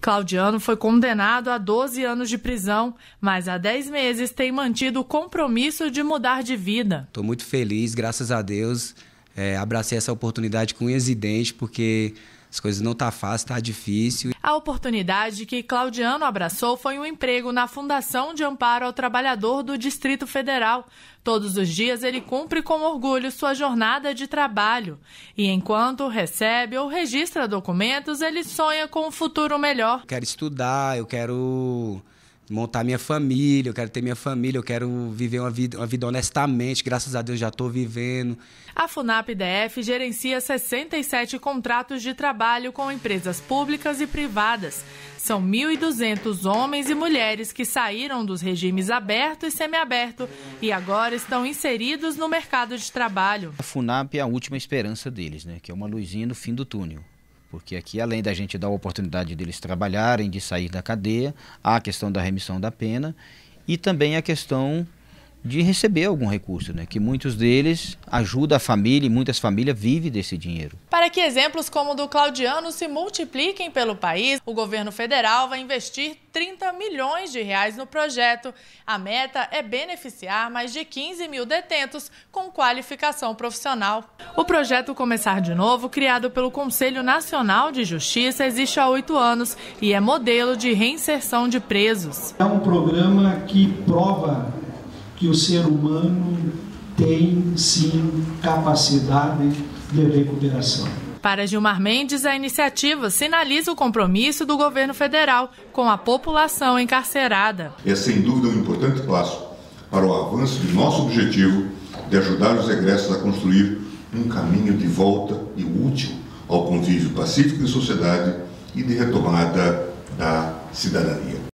Claudiano foi condenado a 12 anos de prisão, mas há 10 meses tem mantido o compromisso de mudar de vida. Estou muito feliz, graças a Deus. É, abracei essa oportunidade com o exidente, porque as coisas não tá fácil, tá difícil. A oportunidade que Claudiano abraçou foi um emprego na Fundação de Amparo ao Trabalhador do Distrito Federal. Todos os dias ele cumpre com orgulho sua jornada de trabalho. E enquanto recebe ou registra documentos, ele sonha com um futuro melhor. quero estudar, eu quero montar minha família, eu quero ter minha família, eu quero viver uma vida, uma vida honestamente, graças a Deus já estou vivendo. A FUNAP DF gerencia 67 contratos de trabalho com empresas públicas e privadas. São 1.200 homens e mulheres que saíram dos regimes aberto e semiaberto e agora estão inseridos no mercado de trabalho. A FUNAP é a última esperança deles, né? que é uma luzinha no fim do túnel. Porque aqui, além da gente dar a oportunidade deles trabalharem, de sair da cadeia, há a questão da remissão da pena e também a questão de receber algum recurso, né? Que muitos deles ajudam a família e muitas famílias vivem desse dinheiro. Para que exemplos como o do Claudiano se multipliquem pelo país, o governo federal vai investir 30 milhões de reais no projeto. A meta é beneficiar mais de 15 mil detentos com qualificação profissional. O projeto Começar de Novo, criado pelo Conselho Nacional de Justiça, existe há oito anos e é modelo de reinserção de presos. É um programa que prova que o ser humano tem sim capacidade de recuperação. Para Gilmar Mendes, a iniciativa sinaliza o compromisso do governo federal com a população encarcerada. É sem dúvida um importante passo para o avanço do nosso objetivo de ajudar os egressos a construir um caminho de volta e útil ao convívio pacífico em sociedade e de retomada da cidadania.